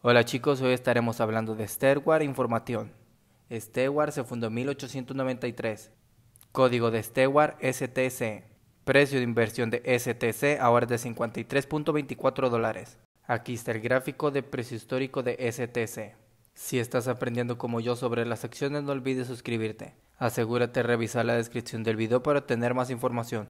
Hola chicos, hoy estaremos hablando de Stewart Información. Stewart se fundó en 1893. Código de Stewart STC. Precio de inversión de STC ahora es de 53.24 dólares. Aquí está el gráfico de precio histórico de STC. Si estás aprendiendo como yo sobre las acciones no olvides suscribirte. Asegúrate de revisar la descripción del video para obtener más información.